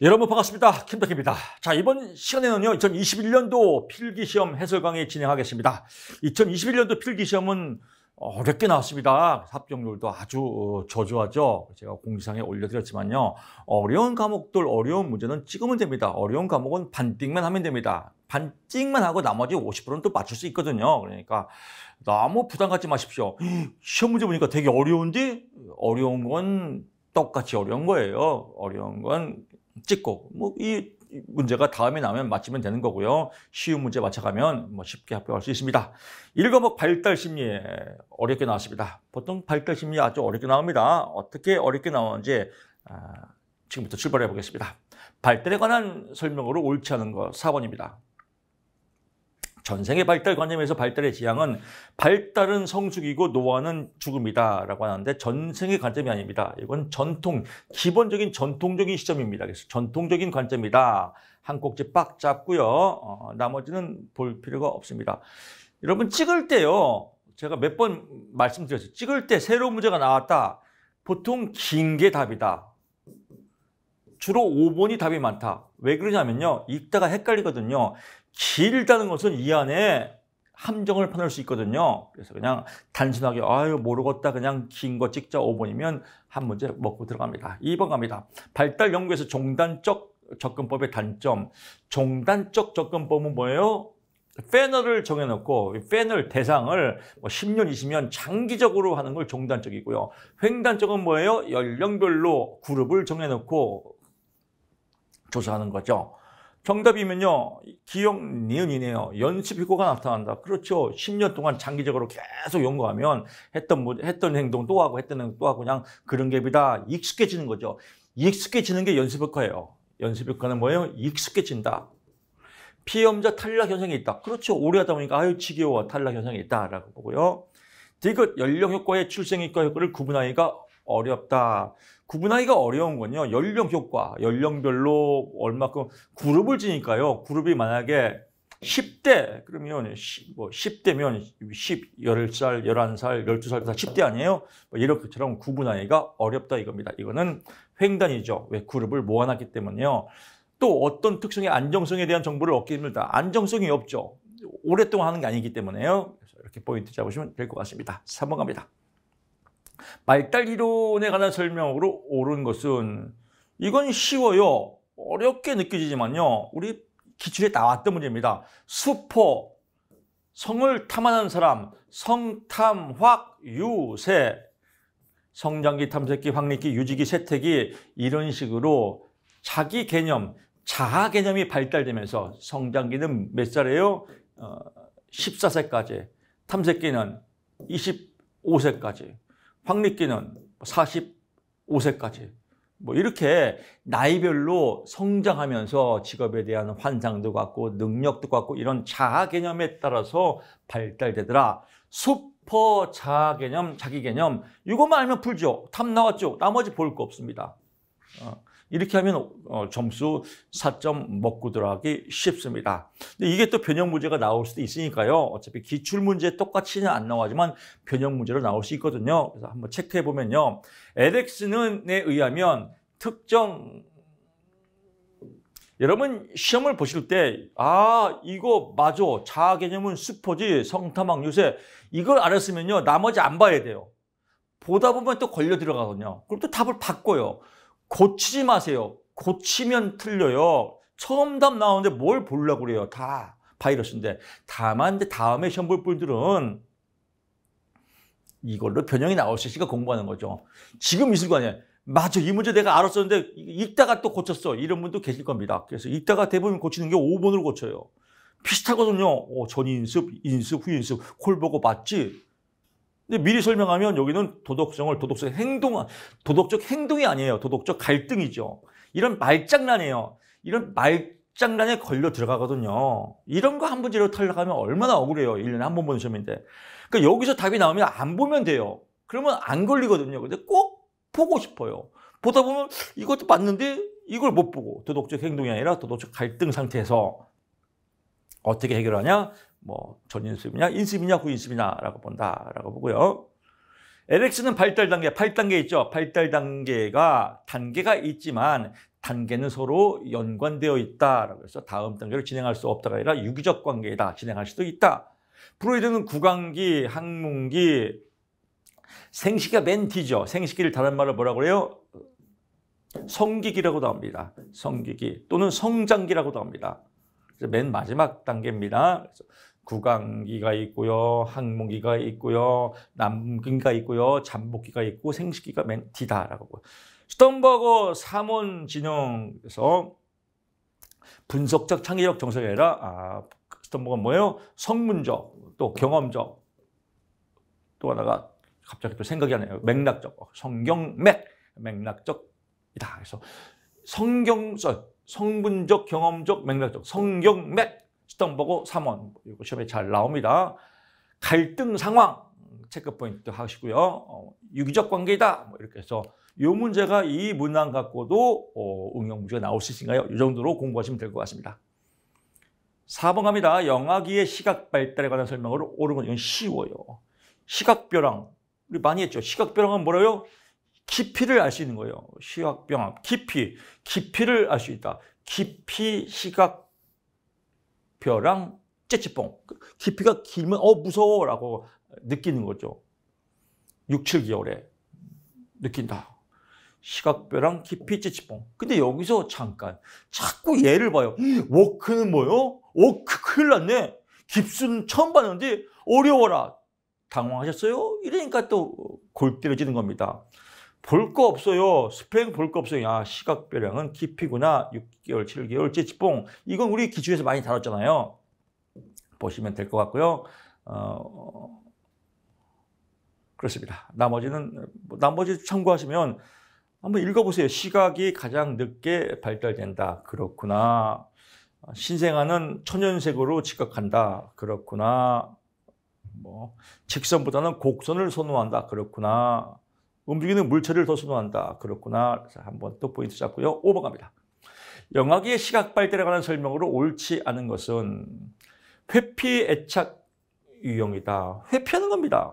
여러분 반갑습니다. 김덕입니다. 희 자, 이번 시간에는요, 2021년도 필기시험 해설 강의 진행하겠습니다. 2021년도 필기시험은 어렵게 나왔습니다. 합격률도 아주 어, 저조하죠. 제가 공지상에 올려드렸지만요. 어려운 과목들, 어려운 문제는 찍으면 됩니다. 어려운 과목은 반띵만 하면 됩니다. 반띵만 하고 나머지 50%는 또 맞출 수 있거든요. 그러니까 너무 부담 갖지 마십시오. 시험 문제 보니까 되게 어려운데? 어려운 건 똑같이 어려운 거예요. 어려운 건 찍고 뭐 이 문제가 다음에 나오면 맞히면 되는 거고요. 쉬운 문제 맞춰가면 뭐 쉽게 합격할 수 있습니다. 일과목 발달 심리 어렵게 나왔습니다. 보통 발달 심리 아주 어렵게 나옵니다. 어떻게 어렵게 나오는지 아, 지금부터 출발해 보겠습니다. 발달에 관한 설명으로 옳지 않은 거 4번입니다. 전생의 발달 관념에서 발달의 지향은 발달은 성숙이고 노화는 죽음이다라고 하는데 전생의 관점이 아닙니다. 이건 전통, 기본적인 전통적인 시점입니다. 그래서 전통적인 관점이다. 한 꼭지 빡 잡고요. 어, 나머지는 볼 필요가 없습니다. 여러분 찍을 때요. 제가 몇 번 말씀드렸어요. 찍을 때 새로운 문제가 나왔다. 보통 긴 게 답이다. 주로 5번이 답이 많다. 왜 그러냐면요. 읽다가 헷갈리거든요. 길다는 것은 이 안에 함정을 파낼 수 있거든요. 그래서 그냥 단순하게 아유 모르겠다 그냥 긴 거 찍자 5번이면 한 문제 먹고 들어갑니다. 2번 갑니다. 발달 연구에서 종단적 접근법의 단점. 종단적 접근법은 뭐예요? 패널을 정해놓고 패널 대상을 뭐 10년, 20년 장기적으로 하는 걸 종단적이고요. 횡단적은 뭐예요? 연령별로 그룹을 정해놓고 조사하는 거죠. 정답이면요. 기억 니은이네요. 연습 효과가 나타난다. 그렇죠. 10년 동안 장기적으로 계속 연구하면 했던 뭐, 했던 행동 또 하고 했던 행동 또 하고 그냥 그런 갭이다. 익숙해지는 거죠. 익숙해지는 게 연습 효과예요. 연습 효과는 뭐예요? 익숙해진다. 피험자 탈락 현상이 있다. 그렇죠. 오래 하다 보니까 아유 지겨워 탈락 현상이 있다라고 보고요. 디귿 연령 효과의 출생 효과 효과를 구분하기가 어렵다. 구분하기가 어려운 건요. 연령 효과, 연령별로 얼마큼 그룹을 지니까요. 그룹이 만약에 10대 그러면 10, 뭐 10대면 10, 10살, 11살, 12살 다 10대 아니에요? 뭐 이렇게처럼 구분하기가 어렵다 이겁니다. 이거는 횡단이죠. 왜 그룹을 모아놨기 때문에요. 또 어떤 특성의 안정성에 대한 정보를 얻기 힘들다. 안정성이 없죠. 오랫동안 하는 게 아니기 때문에요. 이렇게 포인트 잡으시면 될 것 같습니다. 3번 갑니다. 말달 이론에 관한 설명으로 옳은 것은 이건 쉬워요. 어렵게 느껴지지만요. 우리 기출에 나왔던 문제입니다. 수포, 성을 탐하는 사람, 성탐확, 유세, 성장기, 탐색기, 확립기, 유지기, 세태기 이런 식으로 자기 개념, 자아 개념이 발달되면서 성장기는 몇 살이에요? 어, 14세까지, 탐색기는 25세까지 확립기는 45세까지 뭐, 뭐 이렇게 나이별로 성장하면서 직업에 대한 환상도 갖고 능력도 갖고 이런 자아 개념에 따라서 발달되더라. 슈퍼 자아 개념, 자기 개념 이것만 알면 풀죠. 탐 나왔죠. 나머지 볼 거 없습니다. 어. 이렇게 하면 어, 점수 4점 먹고 들어가기 쉽습니다. 근데 이게 또 변형 문제가 나올 수도 있으니까요. 어차피 기출 문제 똑같이는 안 나오지만 변형 문제로 나올 수 있거든요. 그래서 한번 체크해 보면요. LX는에 의하면 특정 여러분 시험을 보실 때 아 이거 맞아 자아 개념은 수포지 성탐학 요새 이걸 알았으면요 나머지 안 봐야 돼요 보다 보면 또 걸려 들어가거든요 그럼 또 답을 바꿔요 고치지 마세요. 고치면 틀려요. 처음 답 나오는데 뭘 보려고 그래요. 다 바이러스인데. 다만 다음에 시험 볼 분들은 이걸로 변형이 나올 수 있으니까 공부하는 거죠. 지금 있을 거 아니에요. 맞아. 이 문제 내가 알았었는데 읽다가 또 고쳤어. 이런 분도 계실 겁니다. 그래서 읽다가 대부분 고치는 게 5번으로 고쳐요. 비슷하거든요. 어, 전인습, 인습, 후인습. 콜 보고 맞지? 근데 미리 설명하면 여기는 도덕성을 도덕적 행동 도덕적 행동이 아니에요. 도덕적 갈등이죠. 이런 말장난이에요. 이런 말장난에 걸려 들어가거든요. 이런 거 한번 제대로 탈락하면 얼마나 억울해요. 1년에 한 번 보는 시험인데. 그러니까 여기서 답이 나오면 안 보면 돼요. 그러면 안 걸리거든요. 근데 꼭 보고 싶어요. 보다 보면 이것도 맞는데 이걸 못 보고 도덕적 행동이 아니라 도덕적 갈등 상태에서 어떻게 해결하냐? 뭐 전인습이냐 인습이냐 후인습이냐라고 본다라고 보고요. LX는 발달 단계, 8단계 있죠. 발달 단계가 단계가 있지만 단계는 서로 연관되어 있다라고 해서 다음 단계로 진행할 수 없다가 아니라 유기적 관계이다. 진행할 수도 있다. 프로이드는 구강기, 항문기, 생식이가 맨 뒤죠. 생식기를 다른 말로 뭐라고 그래요? 성기기라고도 합니다. 성기기 또는 성장기라고도 합니다. 맨 마지막 단계입니다. 구강기가 있고요, 항문기가 있고요, 남근기가 있고요, 잠복기가 있고 생식기가 맨 뒤다라고. 스톤버거 사원 진영에서 분석적, 창의적 정서가 아니라 아, 스톤버거는 뭐예요? 성문적, 또 경험적, 또 하나가 갑자기 또 생각이 안나요 맥락적, 성경맥, 맥락적이다. 그래서 성경, 성분적, 경험적, 맥락적, 성경맥 시험 보고 3원 시험에 잘 나옵니다. 갈등 상황 체크 포인트 하시고요. 어, 유기적 관계다 뭐 이렇게 해서 이 문제가 이 문항 갖고도 어, 응용 문제가 나올 수 있으니까요. 이 정도로 공부하시면 될 것 같습니다. 4번 갑니다. 영아기의 시각 발달에 관한 설명으로 오른건 이건 쉬워요. 시각벼랑 우리 많이 했죠. 시각벼랑은 뭐라요? 깊이를 알 수 있는 거예요. 시각병합, 깊이, 깊이를 알 수 있다. 깊이 시각 벼랑 째치뽕. 깊이가 길면 어 무서워라고 느끼는 거죠. 6, 7개월에 느낀다. 시각뼈랑 깊이 찌찌뽕. 근데 여기서 잠깐 자꾸 얘를 봐요. 워크는 뭐요? 워크 큰일 났네. 깁스는 처음 봤는데 어려워라. 당황하셨어요? 이러니까 또 골때려지는 겁니다. 볼거 없어요. 스프링 볼거 없어요. 야, 시각별량은 깊이구나. 6개월, 7개월, 째지뽕. 이건 우리 기준에서 많이 다뤘잖아요. 보시면 될 것 같고요. 어, 그렇습니다. 나머지는, 뭐 나머지 참고하시면 한번 읽어보세요. 시각이 가장 늦게 발달된다. 그렇구나. 신생아는 천연색으로 직각한다. 그렇구나. 뭐, 직선보다는 곡선을 선호한다. 그렇구나. 움직이는 물체를 더 선호한다. 그렇구나. 한번 또 포인트 잡고요. 5번 갑니다. 영화기의 시각발달에 관한 설명으로 옳지 않은 것은 회피 애착 유형이다. 회피하는 겁니다.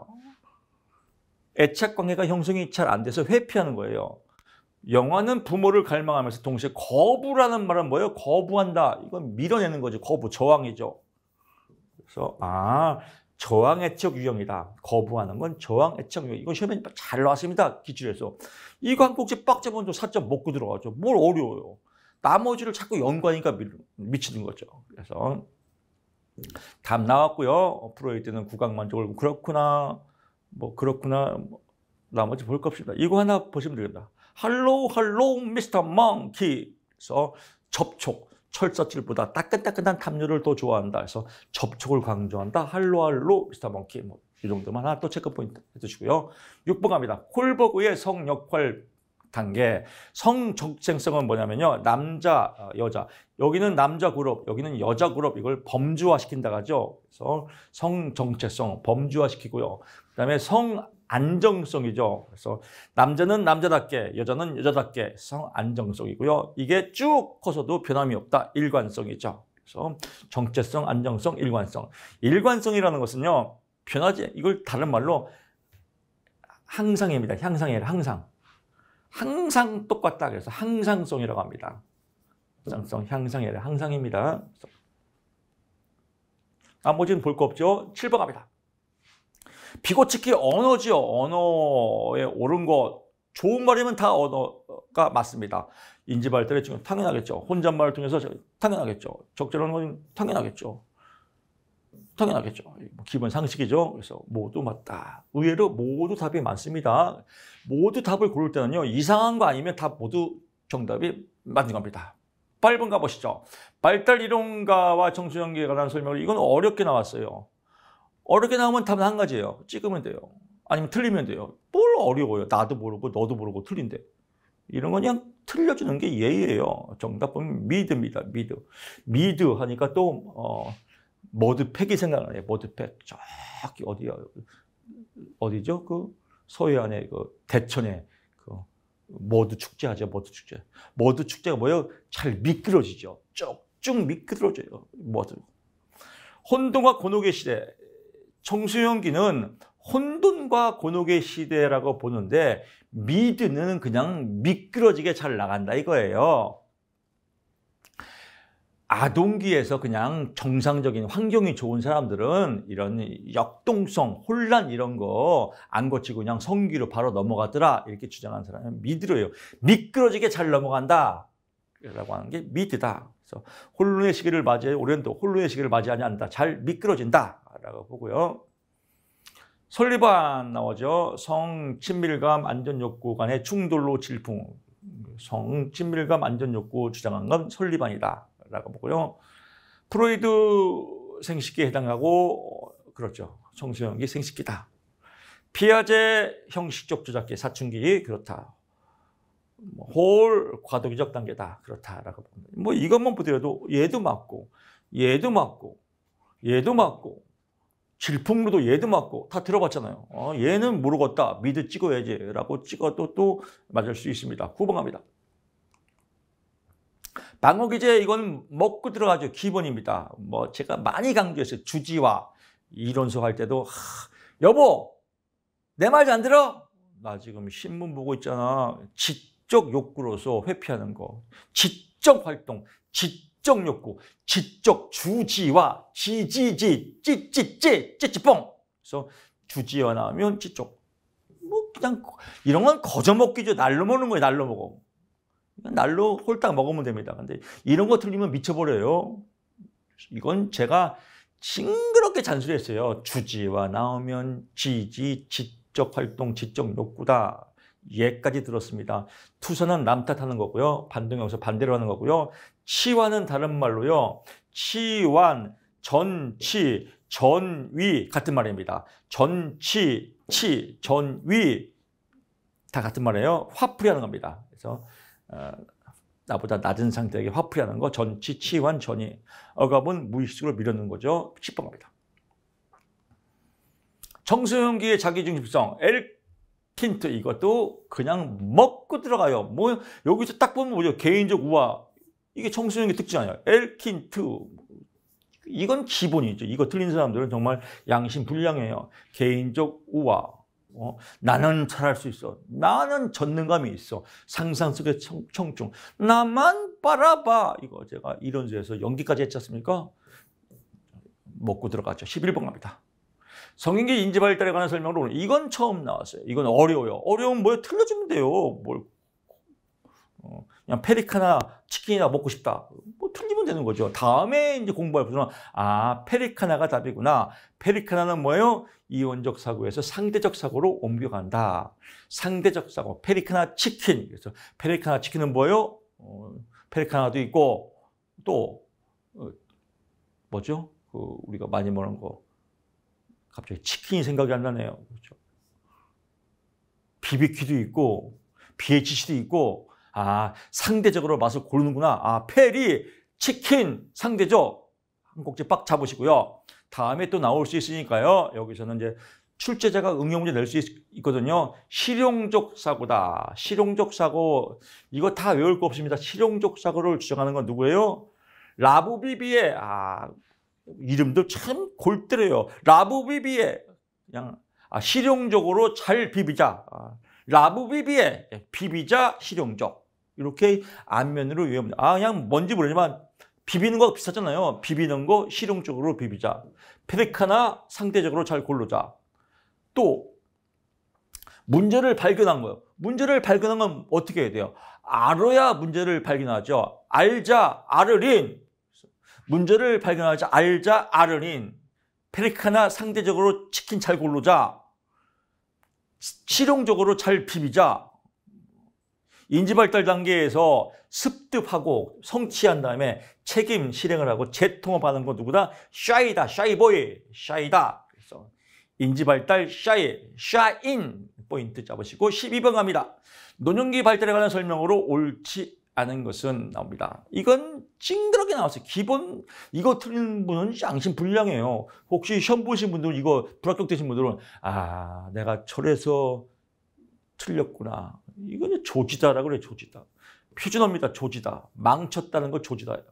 애착 관계가 형성이 잘 안 돼서 회피하는 거예요. 영화는 부모를 갈망하면서 동시에 거부라는 말은 뭐예요? 거부한다. 이건 밀어내는 거지. 거부, 저항이죠. 그래서 아 저항 애착 유형이다. 거부하는 건 저항 애착 유형. 이건 시험에 잘 나왔습니다. 기출에서. 이 광폭지 빡제 먼저 4점 먹고 들어가죠. 뭘 어려워요. 나머지를 자꾸 연관이니까 미치는 거죠. 그래서 답 나왔고요. 프로에 때는 구강 만족을 뭐 그렇구나. 뭐 그렇구나. 뭐 나머지 볼것없니다 이거 하나 보시면 됩니다. 할로우 할로우 미스터 멍키. 그래서 접촉. 철사질보다 따끈따끈한 담요를 더 좋아한다 해서 접촉을 강조한다. 할로할로 미스터 멍키 뭐이 정도만 하나 또 체크 포인트 해주시고요. 6번 갑니다. 콜버그의 성 역할 단계. 성 적쟁성은 뭐냐면요. 남자, 어, 여자. 여기는 남자 그룹, 여기는 여자 그룹 이걸 범주화시킨다 가죠. 그래서 성 정체성 범주화시키고요. 그다음에 성 안정성이죠. 그래서 남자는 남자답게, 여자는 여자답게 성 안정성이고요. 이게 쭉 커서도 변함이 없다. 일관성이죠. 그래서 정체성, 안정성, 일관성. 일관성이라는 것은요. 변하지 이걸 다른 말로 항상입니다. 향상이 아니라 항상. 항상 똑같다. 그래서 항상성이라고 합니다. 항상성, 향상이 아니라 항상입니다. 나머지는 아, 뭐 볼거 없죠. 7번 갑니다. 비고치기 언어지요. 언어에 옳은 것. 좋은 말이면 다 언어가 맞습니다. 인지 발달에 지금 당연하겠죠. 혼잣말을 통해서 당연하겠죠. 적절한 건 당연하겠죠. 당연하겠죠. 뭐 기본 상식이죠. 그래서 모두 맞다. 의외로 모두 답이 많습니다. 모두 답을 고를 때는요. 이상한 거 아니면 다 모두 정답이 맞는 겁니다. 8번 가보시죠. 발달 이론가와 청소년기에 관한 설명을 이건 어렵게 나왔어요. 어렵게 나오면 답은 한 가지예요. 찍으면 돼요. 아니면 틀리면 돼요. 뭘 어려워요. 나도 모르고 너도 모르고 틀린데. 이런 건 그냥 틀려주는 게 예의예요. 정답 보면 미드입니다. 미드. 미드 하니까 또 어, 머드팩이 생각나네요. 머드팩. 저기 어디야. 어디죠? 그서해안에그 대천에 그 머드 축제 하죠. 머드 축제. 머드 축제가 뭐예요? 잘 미끄러지죠. 쭉쭉 미끄러져요. 머드. 혼동과 곤혹의 시대. 청소년기는 혼돈과 곤혹의 시대라고 보는데 미드는 그냥 미끄러지게 잘 나간다 이거예요. 아동기에서 그냥 정상적인 환경이 좋은 사람들은 이런 역동성, 혼란 이런 거 안 고치고 그냥 성기로 바로 넘어가더라 이렇게 주장하는 사람은 미드로요. 미끄러지게 잘 넘어간다 라고 하는 게 미드다. 그래서 홀로의 시기를 맞이해 오랜도 홀로의 시기를 맞이하지 않는다. 잘 미끄러진다라고 보고요. 설리반 나오죠. 성 친밀감 안전 욕구 간의 충돌로 질풍. 성 친밀감 안전 욕구 주장한 건 설리반이다라고 보고요. 프로이드 생식기에 해당하고 그렇죠. 청소년기 생식기다. 피아제 형식적 조작기 사춘기 그렇다. 홀 뭐 과도기적 단계다. 그렇다라고 봅니다. 뭐 이것만 보더라도 얘도 맞고 얘도 맞고 얘도 맞고 질풍로도 얘도 맞고 다 들어봤잖아요. 어, 얘는 모르겠다. 미드 찍어야지라고 찍어도 또 맞을 수 있습니다. 구번합니다 방어 기제 이건 먹고 들어가죠. 기본입니다. 뭐 제가 많이 강조했어요. 주지와 이론서 할 때도 하, 여보 내 말잘안 들어? 나 지금 신문 보고 있잖아. 짓 지적 욕구로서 회피하는 거. 지적 활동, 지적 욕구, 지적 주지와 지지지, 찌찌찌, 찌찌뽕. 그래서 주지와 나오면 지적. 뭐 그냥 이런 건 거저 먹기죠. 날로 먹는 거예요. 날로 먹어. 날로 홀딱 먹으면 됩니다. 근데 이런 거 틀리면 미쳐버려요. 이건 제가 징그럽게 잔소리했어요. 주지와 나오면 지지, 지적 활동, 지적 욕구다. 예까지 들었습니다. 투사는 남 탓하는 거고요. 반동형서 반대로 하는 거고요. 치와는 다른 말로요. 치완, 전치, 전위 같은 말입니다. 전치, 치, 전위 다 같은 말이에요. 화풀이하는 겁니다. 그래서 어, 나보다 낮은 상태에게 화풀이하는 거 전치, 치완 전이 억압은 무의식으로 밀어는 거죠. 10번 갑니다. 청소년기의 자기중심성 L 힌트 이것도 그냥 먹고 들어가요. 뭐 여기서 딱 보면 뭐죠? 개인적 우화. 이게 청소년의 특징 아니요 엘킨트. 이건 기본이죠. 이거 틀린 사람들은 정말 양심 불량해요. 개인적 우화. 어, 나는 잘할 수 있어. 나는 전능감이 있어. 상상 속의 청, 청중. 나만 바라봐. 이거 제가 이런서에서 연기까지 했지 않습니까? 먹고 들어가죠. 11번 갑니다. 성인계 인지발달에 관한 설명으로 이건 처음 나왔어요. 이건 어려워요. 어려운 뭐야 틀려주면 돼요. 뭘 어, 그냥 페리카나 치킨이나 먹고 싶다. 뭐 틀리면 되는 거죠. 다음에 이제 공부할 분은 아 페리카나가 답이구나. 페리카나는 뭐예요? 이원적 사고에서 상대적 사고로 옮겨간다. 상대적 사고. 페리카나 치킨. 그래서 페리카나 치킨은 뭐예요? 어, 페리카나도 있고 또 어, 뭐죠? 그 우리가 많이 먹는 거 갑자기 치킨이 생각이 안 나네요. 그렇죠? 비비큐도 있고 BHC도 있고 아 상대적으로 맛을 고르는구나. 아 페리, 치킨 상대적한 꼭지 빡 잡으시고요. 다음에 또 나올 수 있으니까요. 여기서는 이제 출제자가 응용 문제 낼 수 있거든요. 실용적 사고다. 실용적 사고 이거 다 외울 거 없습니다. 실용적 사고를 주장하는 건 누구예요? 라부비비의 아 이름도 참골드래요 라부비비에 그냥 아, 실용적으로 잘 비비자. 아, 라부비비에 예, 비비자 실용적. 이렇게 안면으로 외웁니다. 아 그냥 뭔지 모르지만 비비는 거 비슷하잖아요. 비비는 거 실용적으로 비비자. 페데카나 상대적으로 잘 골르자. 또 문제를 발견한 거예요. 문제를 발견한 건 어떻게 해야 돼요? 알아야 문제를 발견하죠. 알자, 알으린. 문제를 발견하자 알자 아르닌 페리카나 상대적으로 치킨 잘골르자 실용적으로 잘 비비자 인지발달 단계에서 습득하고 성취한 다음에 책임 실행을 하고 재통합하는 건 누구다? 샤이다, 샤이보이, 샤이다. 그래서 인지발달 샤이, 샤인 포인트 잡으시고 12번 갑니다. 노년기 발달에 관한 설명으로 옳지 아는 것은 나옵니다. 이건 찡그럽게 나왔어요. 기본 이거 틀린 분은 양심 불량이에요 혹시 시험 보신 분들 은 이거 불합격되신 분들은 아 내가 철에서 틀렸구나. 이거는 조지다라고 그래 조지다. 표준어입니다. 조지다. 망쳤다는 거 조지다예요.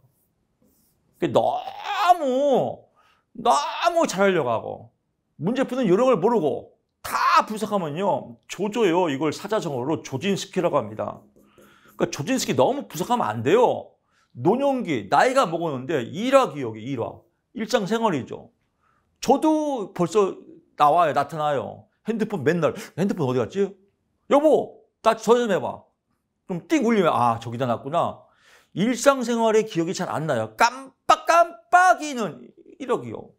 너무 너무 잘하려고 하고 문제 푸는 요령을 모르고 다 분석하면요. 조조요. 예 이걸 사자성어로 조진스키라고 합니다. 그러니까 조진스키 너무 부족하면 안 돼요. 노년기 나이가 먹었는데 일화기 억이 일화 일상생활이죠. 저도 벌써 나와요 나타나요. 핸드폰 맨날 핸드폰 어디 갔지? 여보 나저화좀 해봐. 그럼 띵 울리면 아 저기다 놨구나. 일상생활의 기억이 잘 안 나요. 깜빡깜빡이는 일억이요.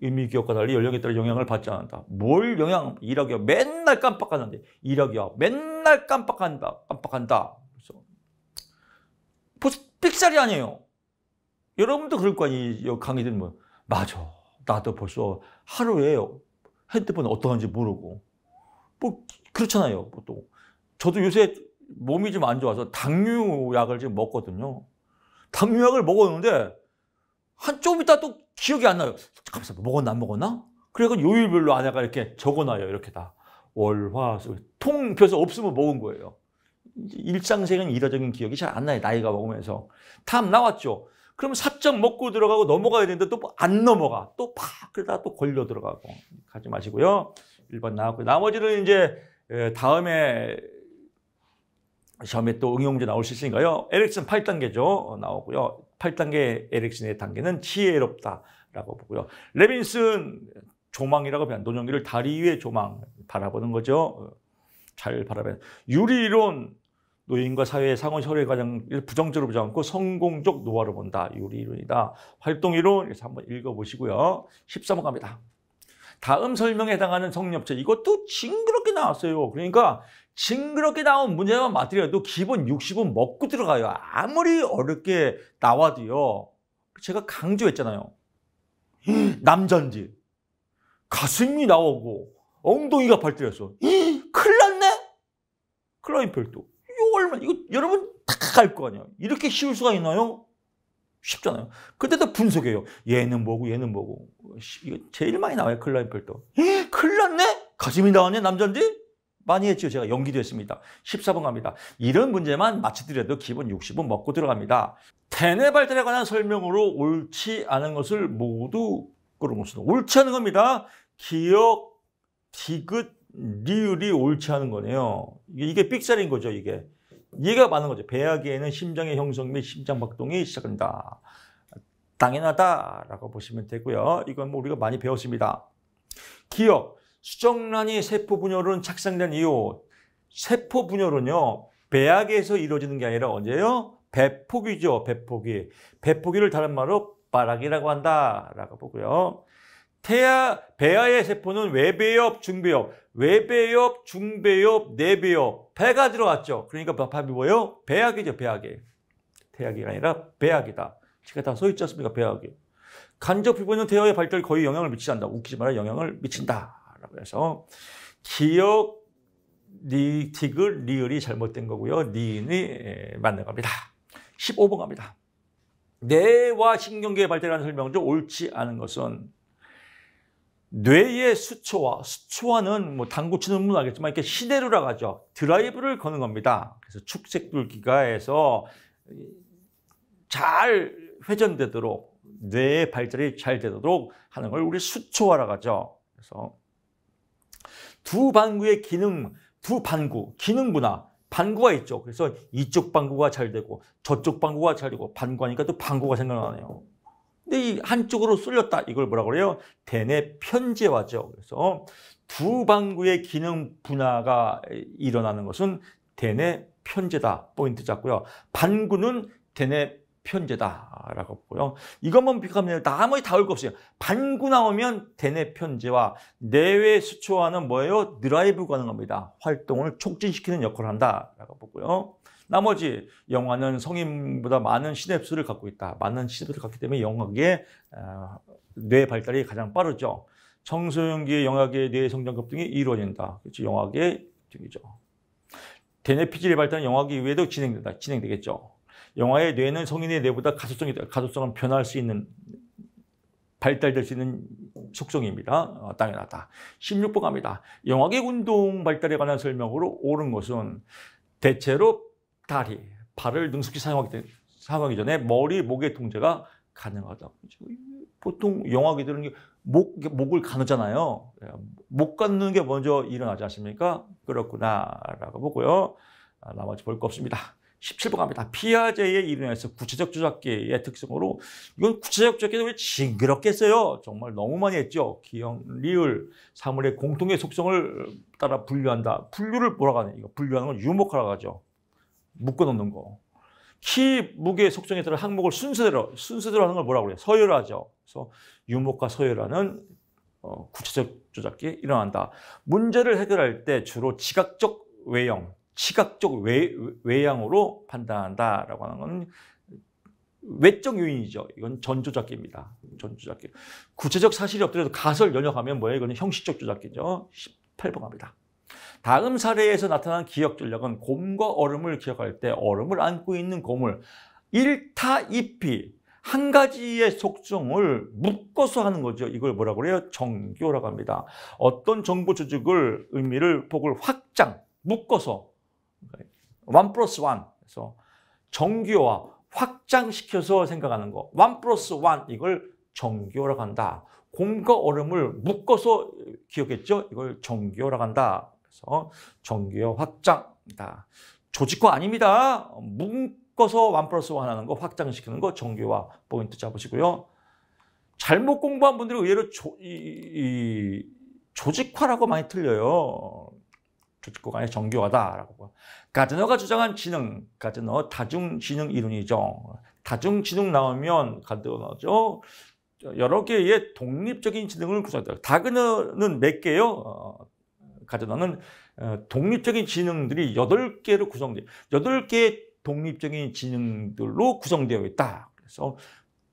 의미 기억과 달리 연령에 따라 영향을 받지 않는다. 뭘 영향? 일화기요 맨날 깜빡하는데 일화기요 맨날 맨날 깜빡한다, 깜빡한다. 그래서 벌써 삑살이 아니에요. 여러분도 그럴 거 아니에요. 강의 들으면. 맞아. 나도 벌써 하루에 요 핸드폰 어떠한지 모르고. 뭐, 그렇잖아요. 보 저도 요새 몸이 좀 안 좋아서 당뇨약을 지금 먹거든요. 당뇨약을 먹었는데, 한좀 있다 또 기억이 안 나요. 잠깐만, 먹었나, 안 먹었나? 그래가 요일별로 아내가 이렇게 적어놔요. 이렇게 다. 월화 통 그래서 없으면 먹은 거예요. 일상생활 일화적인 기억이 잘 안 나요. 나이가 먹으면서 탐 나왔죠. 그럼 삽장 먹고 들어가고 넘어가야 되는데 또 안 넘어가. 또팍 그러다 또 걸려 들어가고 가지 마시고요. 1번 나왔고 나머지는 이제 다음에 시험에 또 응용제 나올 수 있으니까요. 에릭슨 8단계죠. 나오고요. 8단계 에릭슨의 단계는 지혜롭다라고 보고요. 레빈슨 조망이라고 표현. 노정기를 다리 위의 조망 바라보는 거죠. 잘 바라봐. 유리론 노인과 사회의 상호 혈의 과정을 부정적으로 보지 않고 성공적 노화로 본다. 유리론이다. 활동이론 그래서 한번 읽어보시고요. 13호 갑니다. 다음 설명에 해당하는 성립체 이것도 징그럽게 나왔어요. 그러니까 징그럽게 나온 문제만 맞더라도 기본 60은 먹고 들어가요. 아무리 어렵게 나와도요. 제가 강조했잖아요. 남전지 가슴이 나오고 엉덩이가 발달해서 큰일 났네? 클라인펠트. 이거 얼마 이거 여러분 다 갈 거 아니야. 이렇게 쉬울 수가 있나요? 쉽잖아요. 그때도 분석해요. 얘는 뭐고 얘는 뭐고. 이거 제일 많이 나와요. 클라인펠트. 큰일 났네? 가슴이 나왔네 남자인데 많이 했죠. 제가 연기도 했습니다. 14번 갑니다. 이런 문제만 마치더라도 기본 60은 먹고 들어갑니다. 대뇌 발달에 관한 설명으로 옳지 않은 것을 모두 끌어모으는 옳지 않은 겁니다. 기억 디귿, 리을이 옳지 않은 거네요. 이게 삑살인 거죠, 이게. 이해가 많은 거죠. 배아기에는 심장의 형성 및 심장 박동이 시작합니다. 당연하다라고 보시면 되고요. 이건 뭐 우리가 많이 배웠습니다. 기억, 수정란이 세포 분열은 착상된 이후 세포 분열은요. 배아기에서 이루어지는 게 아니라 언제요? 배포기죠, 배포기. 배포기를 다른 말로 젓바락이라고 한다라고 보고요. 태아 배아의 세포는 외배엽, 중배엽, 외배엽, 중배엽, 내배엽 배가 들어왔죠. 그러니까 밥이 뭐예요? 배악이죠, 배악이. 태아기가 아니라 배악이다. 제가 다 써있지 않습니까? 배악이. 간접 피부는 태아의 발달 거의 영향을 미치지 않는다. 웃기지 마라, 영향을 미친다. 라고 해서 기억, 리, 티글 리을이 잘못된 거고요. 니은이 예, 맞는 겁니다. 15번 갑니다. 뇌와 신경계의 발달이라는 설명은 옳지 않은 것은 뇌의 수초와 수초와는 뭐 당구 치는 분은 알겠지만 이렇게 시내로라고 하죠. 드라이브를 거는 겁니다. 그래서 축색불기가해서잘 회전되도록 뇌의 발달이 잘 되도록 하는 걸 우리 수초화라고 하죠. 그래서 두 반구의 기능, 두 반구, 기능부화 반구가 있죠. 그래서 이쪽 반구가 잘 되고 저쪽 반구가 잘 되고 반구하니까 또 반구가 생각나네요. 근데 이 한쪽으로 쏠렸다 이걸 뭐라 그래요? 대뇌 편제화죠. 그래서 두반구의 기능 분화가 일어나는 것은 대뇌 편제다 포인트 잡고요. 반구는 대뇌 편제다라고 보고요. 이것만 비하면 나머지 다 올 거 없어요. 반구 나오면 대내 편제와 내외 수초화는 뭐예요? 드라이브 가능합니다. 활동을 촉진시키는 역할을 한다라고 보고요. 나머지 영화는 성인보다 많은 시냅스를 갖고 있다. 많은 시냅스를 갖기 때문에 영화의 아, 뇌 발달이 가장 빠르죠. 청소년기의 영화의 뇌 성장 급등이 이루어진다. 그렇죠. 영화의 등이죠. 대뇌 피질의 발달은 영화기 외에도 진행된다. 진행되겠죠. 영화의 뇌는 성인의 뇌보다 가소성이 가소성은 변할 수 있는 발달될 수 있는 속성입니다. 당연하다. 어, 16번 갑니다. 영화계 운동 발달에 관한 설명으로 옳은 것은 대체로 다리, 발을 능숙히 사용하기, 사용하기 전에 머리, 목의 통제가 가능하다. 보통 영화계들은 목, 목을 가누잖아요. 예, 목 가누는 게 먼저 일어나지 않습니까? 그렇구나라고 보고요. 아, 나머지 볼 거 없습니다. 17번 갑니다. 피아제의 이론에서 구체적 조작계의 특성으로 이건 구체적 조작계는 왜 징그럽게 써요? 정말 너무 많이 했죠. 기형, 리을, 사물의 공통의 속성을 따라 분류한다. 분류를 뭐라고 하냐. 이거 분류하는 건 유목하라고 하죠. 묶어놓는 거. 키, 무게의 속성에 따라 항목을 순서대로, 순서대로 하는 걸 뭐라고 그래요? 서열화죠 그래서 유목과 서열화는 어, 구체적 조작기 일어난다. 문제를 해결할 때 주로 지각적 외형, 시각적 외, 외향으로 판단한다라고 하는 건 외적 요인이죠. 이건 전조작기입니다. 전조작기. 구체적 사실이 없더라도 가설 연역하면 뭐예요? 이건 형식적 조작기죠. 18번 갑니다. 다음 사례에서 나타난 기억 전략은 곰과 얼음을 기억할 때 얼음을 안고 있는 곰을 1타 2피 한 가지의 속성을 묶어서 하는 거죠. 이걸 뭐라고 그래요? 정교라고 합니다. 어떤 정보 조직을 의미를 폭을 확장 묶어서 1 그러니까 플러스 1. 그래서 정교화, 확장시켜서 생각하는 거. 1 플러스 1 이걸 정교라고 한다. 곰과 얼음을 묶어서 기억했죠? 이걸 정교라고 한다. 그래서 정교 확장이다. 조직화 아닙니다. 묶어서 1 플러스 1 하는 거, 확장시키는 거, 정교화 포인트 잡으시고요. 잘못 공부한 분들이 의외로 조, 이, 이, 조직화라고 많이 틀려요. 주식구간이 정교하다라고. 가드너가 주장한 지능, 가드너 다중지능 이론이죠. 다중지능 나오면 가드너죠 여러 개의 독립적인 지능을 구성한다. 다그너는 몇 개요? 어, 가드너는 어, 독립적인 지능들이 8개로 구성되어 8개의 독립적인 지능들로 구성되어 있다. 그래서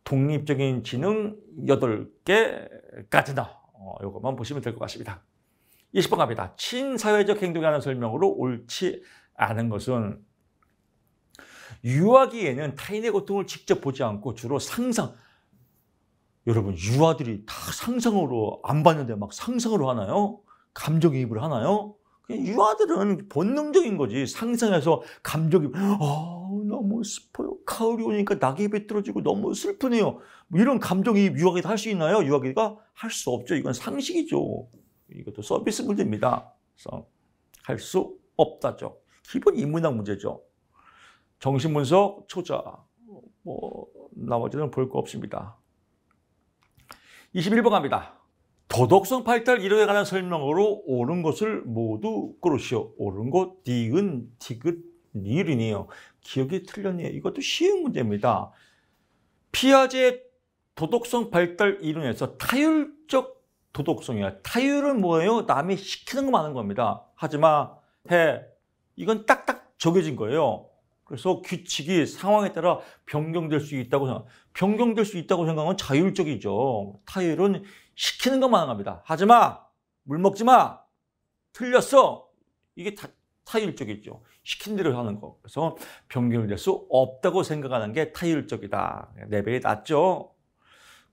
독립적인 지능 8개 가드너 어, 이것만 보시면 될 것 같습니다. 20번 갑니다. 친사회적 행동이라는 설명으로 옳지 않은 것은 유아기에는 타인의 고통을 직접 보지 않고 주로 상상 여러분 유아들이 다 상상으로 안 봤는데 막 상상으로 하나요? 감정이입을 하나요? 유아들은 본능적인 거지 상상해서 감정이입 아 너무 뭐 슬퍼요 가을이 오니까 낙엽이 떨어지고 너무 슬프네요 뭐 이런 감정이입 유아기가 할수 있나요? 유아기가 할 수 없죠 이건 상식이죠 이것도 서비스 문제입니다. 그래서 할 수 없다죠. 기본 인문학 문제죠. 정신분석, 초자, 뭐 나머지는 볼 거 없습니다. 21번 갑니다. 도덕성 발달 이론에 관한 설명으로 옳은 것을 모두 고르시오. 옳은 것, 디귿디귿 니은이에요. 기억이 틀렸네요. 이것도 쉬운 문제입니다. 피아제 도덕성 발달 이론에서 타율적 도덕성이야. 타율은 뭐예요? 남이 시키는 것만 하 겁니다. 하지 마, 해. 이건 딱딱 적해진 거예요. 그래서 규칙이 상황에 따라 변경될 수 있다고 생각. 변경될 수 있다고 생각하면 자율적이죠. 타율은 시키는 것만 하 겁니다. 하지 마, 물 먹지 마, 틀렸어. 이게 다, 타율적이죠. 시킨 대로 하는 거. 그래서 변경될 수 없다고 생각하는 게 타율적이다. 레벨이 낮죠.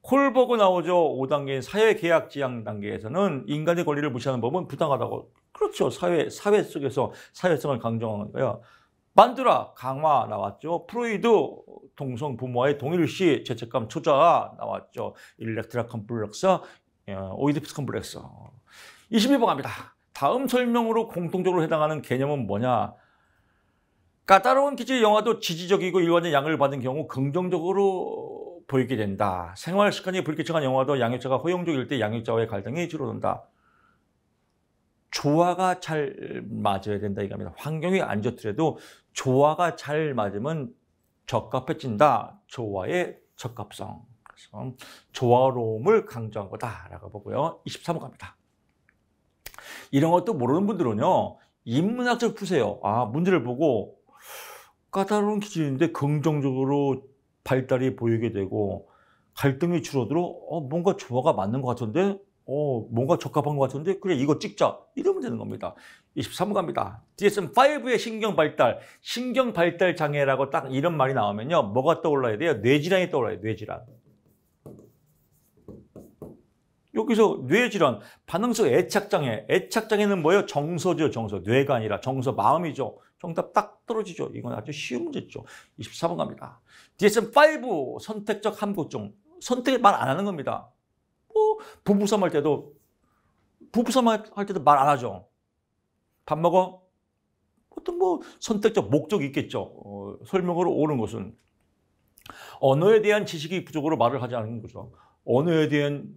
콜보고 나오죠. 5단계인 사회계약지향 단계에서는 인간의 권리를 무시하는 법은 부당하다고. 그렇죠. 사회, 사회 속에서 사회성을 강조하는 거예요. 만드라 강화 나왔죠. 프로이드 동성 부모와의 동일시 죄책감 초자 나왔죠. 일렉트라 컴플렉스, 어, 오이디푸스 컴플렉스. 22번 갑니다. 다음 설명으로 공통적으로 해당하는 개념은 뭐냐? 까다로운 기질 영화도 지지적이고 일관된 양을 받은 경우 긍정적으로 보이게 된다. 생활 습관이 불규칙한 영화도 양육자가 허용적일 때 양육자와의 갈등이 줄어든다. 조화가 잘 맞아야 된다 이겁니다. 환경이 안 좋더라도 조화가 잘 맞으면 적합해진다. 조화의 적합성. 그래서 조화로움을 강조한 거다라고 보고요. 23호 갑니다. 이런 것도 모르는 분들은요. 인문학적 푸세요. 아 문제를 보고 까다로운 기준인데 긍정적으로 발달이 보이게 되고 갈등이 줄어들어 어, 뭔가 조화가 맞는 것 같은데 어, 뭔가 적합한 것 같은데 그래 이거 찍자 이러면 되는 겁니다. 23갑니다. DSM-5의 신경 발달, 신경 발달 장애라고 딱 이런 말이 나오면요. 뭐가 떠올라야 돼요? 뇌질환이 떠올라요. 뇌질환. 여기서 뇌질환, 반응성 애착장애. 애착장애는 뭐예요? 정서죠, 정서. 뇌가 아니라 정서, 마음이죠. 정답 딱 떨어지죠. 이건 아주 쉬운 문제죠. 2 4번 갑니다. DSM-5 선택적 함구증 선택을 말안 하는 겁니다. 뭐 부부싸움 할 때도 부부싸움 할 때도 말 안 하죠. 밥 먹어? 어떤 뭐 선택적 목적이 있겠죠. 어, 설명으로 오는 것은 언어에 대한 지식이 부족으로 말을 하지 않는 거죠. 언어에 대한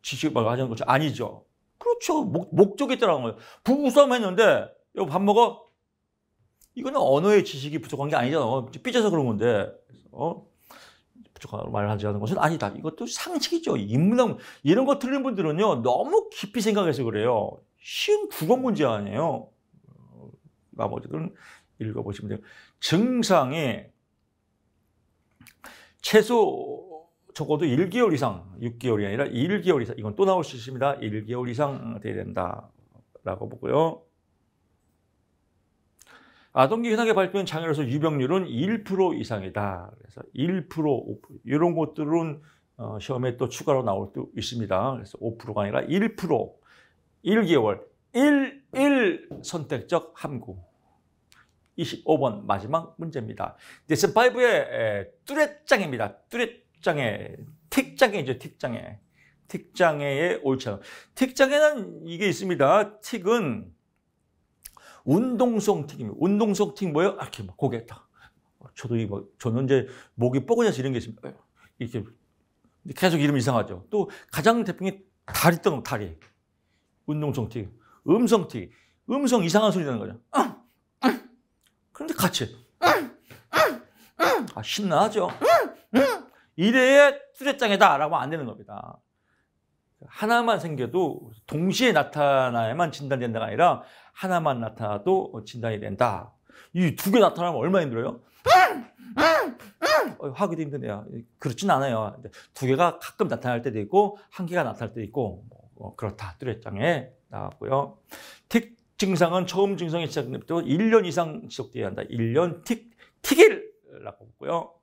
지식 을 말을 하지 않는 거죠. 아니죠. 그렇죠. 목, 목적이 있더라는 거예요. 부부싸움 했는데 여보 밥 먹어? 이거는 언어의 지식이 부족한 게 아니잖아. 어, 삐져서 그런 건데, 어? 부족한 말을 하지 않은 것은 아니다. 이것도 상식이죠. 인문학, 이런 거 틀린 분들은요, 너무 깊이 생각해서 그래요. 쉬운 국어 문제 아니에요. 나머지들은 어, 읽어보시면 돼요. 증상이 최소 적어도 1개월 이상, 6개월이 아니라 1개월 이상, 이건 또 나올 수 있습니다. 1개월 이상 돼야 된다라고 보고요. 아동기 흔하게 발표된 장애로서 유병률은 1% 이상이다. 그래서 1%, 5% 이런 것들은 어, 시험에 또 추가로 나올 수 있습니다. 그래서 5%가 아니라 1%, 1개월, 1, 1 선택적 함구. 25번 마지막 문제입니다. 레슨 5의 뚜렛장입니다. 뚜렛장애, 틱장애죠, 틱장애. 틱장애의 올창. 틱장애는 이게 있습니다. 틱은 운동성 튀김. 이 운동성 튀김 뭐예요? 아, 이렇게 막 고개 딱. 저도 이거 뭐, 저는 이제 목이 뻐근해서 이런 게 있습니다. 예. 이렇게 계속 이름 이상하죠. 또 가장 대표님 다리 뜨는 다리. 운동성 튀김. 음성 튀김. 음성 이상한 소리 나는 거죠. 그런데 같이 아, 신나죠. 이래야 수레장이다라고 안 되는 겁니다. 하나만 생겨도 동시에 나타나야만 진단된다가 아니라 하나만 나타나도 진단이 된다. 이 두 개 나타나면 얼마나 힘들어요? 어, 하기도 힘드네요. 그렇진 않아요. 두 개가 가끔 나타날 때도 있고 한 개가 나타날 때도 있고 뭐 그렇다. 뚜렷장에 나왔고요. 틱 증상은 처음 증상이 시작된 때부터 1년 이상 지속되어야 한다. 1년 틱, 틱일라고 보고요.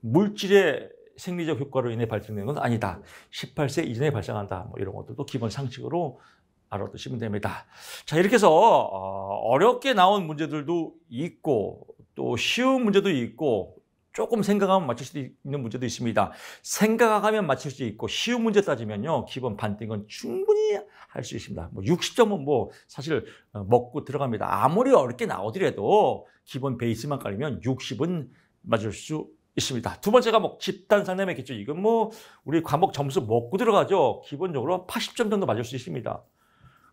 물질의 생리적 효과로 인해 발생되는 건 아니다. 18세 이전에 발생한다. 뭐 이런 것들도 기본 상식으로 알아두시면 됩니다. 자, 이렇게 해서 어, 어렵게 나온 문제들도 있고 또 쉬운 문제도 있고 조금 생각하면 맞출 수 있는 문제도 있습니다. 생각하면 맞출 수 있고 쉬운 문제 따지면요. 기본 반띵은 충분히 할 수 있습니다. 뭐 60점은 뭐 사실 어, 먹고 들어갑니다. 아무리 어렵게 나오더라도 기본 베이스만 깔리면 60은 맞을 수 있습니다. 두 번째 과목 집단 상담의 기출. 이건 뭐 우리 과목 점수 먹고 들어가죠. 기본적으로 80점 정도 맞을 수 있습니다.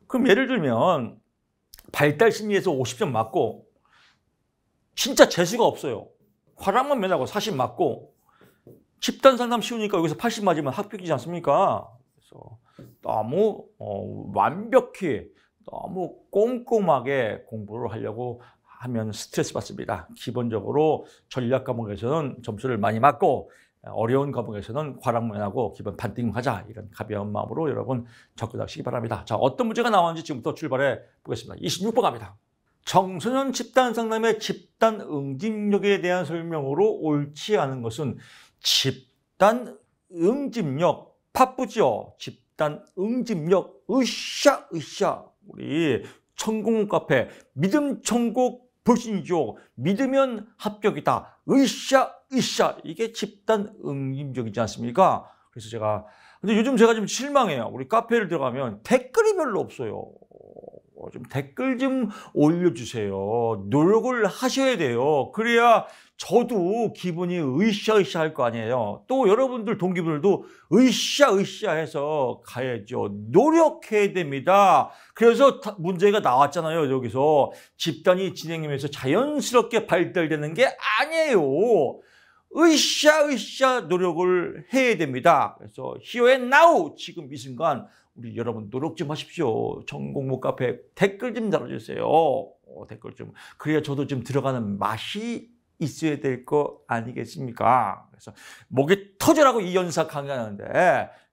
그럼 예를 들면 발달 심리에서 50점 맞고 진짜 재수가 없어요. 화랑만 면하고 40 맞고 집단 상담 쉬우니까 여기서 80 맞으면 합격이지 않습니까? 그래서 너무 어, 완벽히 너무 꼼꼼하게 공부를 하려고 하면 스트레스 받습니다. 기본적으로 전략 과목에서는 점수를 많이 맞고 어려운 과목에서는 과락문하고 기본 반띵하자 이런 가벼운 마음으로 여러분 접근하시기 바랍니다. 자, 어떤 문제가 나왔는지 지금부터 출발해 보겠습니다. 26번 갑니다. 청소년 집단 상담의 집단 응집력에 대한 설명으로 옳지 않은 것은 집단 응집력 바쁘지요 집단 응집력 으쌰 으쌰 우리 천공 카페 믿음 천국 불신이죠. 믿으면 합격이다. 으쌰, 으쌰. 이게 집단 응임적이지 않습니까? 그래서 제가, 근데 요즘 제가 좀 실망해요. 우리 카페를 들어가면 댓글이 별로 없어요. 좀 댓글 좀 올려주세요. 노력을 하셔야 돼요. 그래야 저도 기분이 으쌰으쌰 할 거 아니에요. 또 여러분들 동기분들도 으쌰으쌰 해서 가야죠. 노력해야 됩니다. 그래서 문제가 나왔잖아요. 여기서 집단이 진행되면서 자연스럽게 발달되는 게 아니에요. 으쌰으쌰 노력을 해야 됩니다. 그래서 here and now 지금 이 순간 우리 여러분 노력 좀 하십시오. 전공모 카페 댓글 좀 달아주세요. 어, 댓글 좀. 그래야 저도 좀 들어가는 맛이 있어야 될 거 아니겠습니까? 그래서 목이 터져라고 이 연사 강의하는데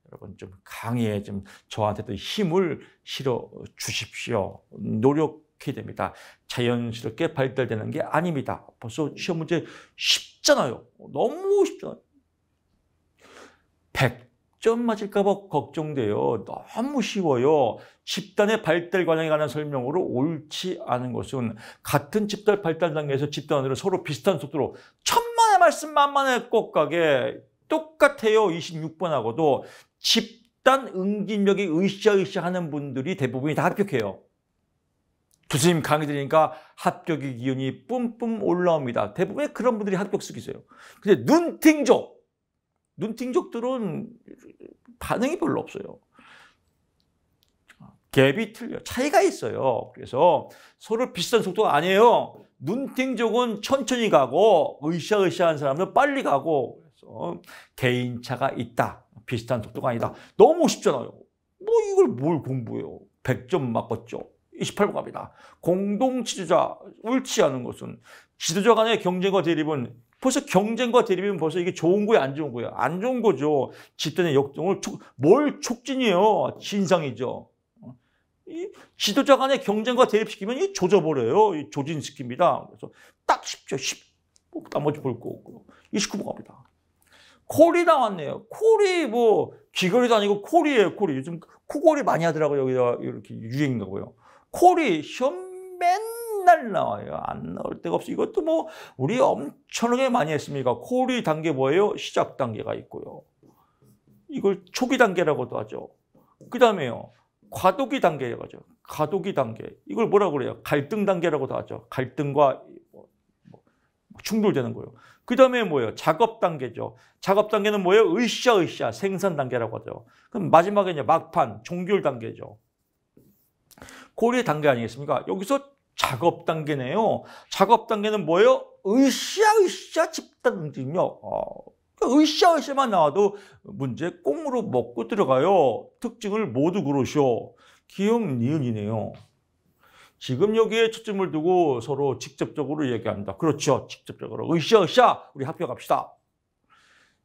여러분 좀 강의에 좀 저한테도 힘을 실어 주십시오. 노력해야 됩니다. 자연스럽게 발달되는 게 아닙니다. 벌써 시험 문제 쉽잖아요. 너무 쉽잖아요. 100약 맞을까 봐 걱정돼요. 너무 쉬워요. 집단의 발달 과정에 관한 설명으로 옳지 않은 것은 같은 집단 발달 단계에서 집단 안으로 서로 비슷한 속도로 천만의 말씀 만만의 꽃가게 똑같아요. 26번하고도 집단 응집력이 으쌰으쌰하는 분들이 대부분이 다 합격해요. 교수님 강의 들으니까 합격의 기운이 뿜뿜 올라옵니다. 대부분의 그런 분들이 합격수기세요. 근데 눈팅족 눈팅족들은 반응이 별로 없어요. 갭이 틀려. 차이가 있어요. 그래서 서로 비슷한 속도가 아니에요. 눈팅족은 천천히 가고 으쌰으쌰한 사람은 빨리 가고 그래서 개인차가 있다. 비슷한 속도가 아니다. 너무 쉽잖아요. 뭐 이걸 뭘 공부해요. 100점 맞았죠. 28번 갑니다. 공동 지도자, 옳지 않은 것은 지도자 간의 경쟁과 대립은 벌써 경쟁과 대립이면 벌써 이게 좋은 거야, 안 좋은 거야? 안 좋은 거죠. 집단의 역동을 촉, 뭘 촉진이에요? 진상이죠. 이 지도자 간의 경쟁과 대립시키면 이 조져버려요. 이 조진시킵니다. 그래서 딱 쉽죠. 쉽. 뭐 나머지 볼 거 없고. 29번 갑니다. 콜이 나왔네요. 콜이 뭐 귀걸이도 아니고 콜이에요. 콜이. 요즘 코골이 많이 하더라고요. 여기다 이렇게 유행인 거고요. 콜이 현맨 맨날 나와요. 안 나올 데가 없어. 이것도 뭐 우리 엄청나게 많이 했습니까 코리 단계 뭐예요? 시작 단계가 있고요. 이걸 초기 단계라고도 하죠. 그 다음에요. 과도기 단계라고 하죠. 과도기 단계. 이걸 뭐라고 그래요? 갈등 단계라고도 하죠. 갈등과 뭐, 뭐 충돌되는 거예요. 그 다음에 뭐예요? 작업 단계죠. 작업 단계는 뭐예요? 으쌰으쌰 생산 단계라고 하죠. 그럼 마지막에 이제 막판 종결 단계죠. 고리의 단계 아니겠습니까? 여기서 작업 단계네요. 작업 단계는 뭐예요? 으쌰으쌰 집단등등며 어, 그러니까 으쌰으쌰만 나와도 문제 꽁으로 먹고 들어가요. 특징을 모두 그러시오. 기억 니은이네요. 지금 여기에 초점을 두고 서로 직접적으로 얘기합니다. 그렇죠. 직접적으로. 으쌰으쌰 우리 합격합시다.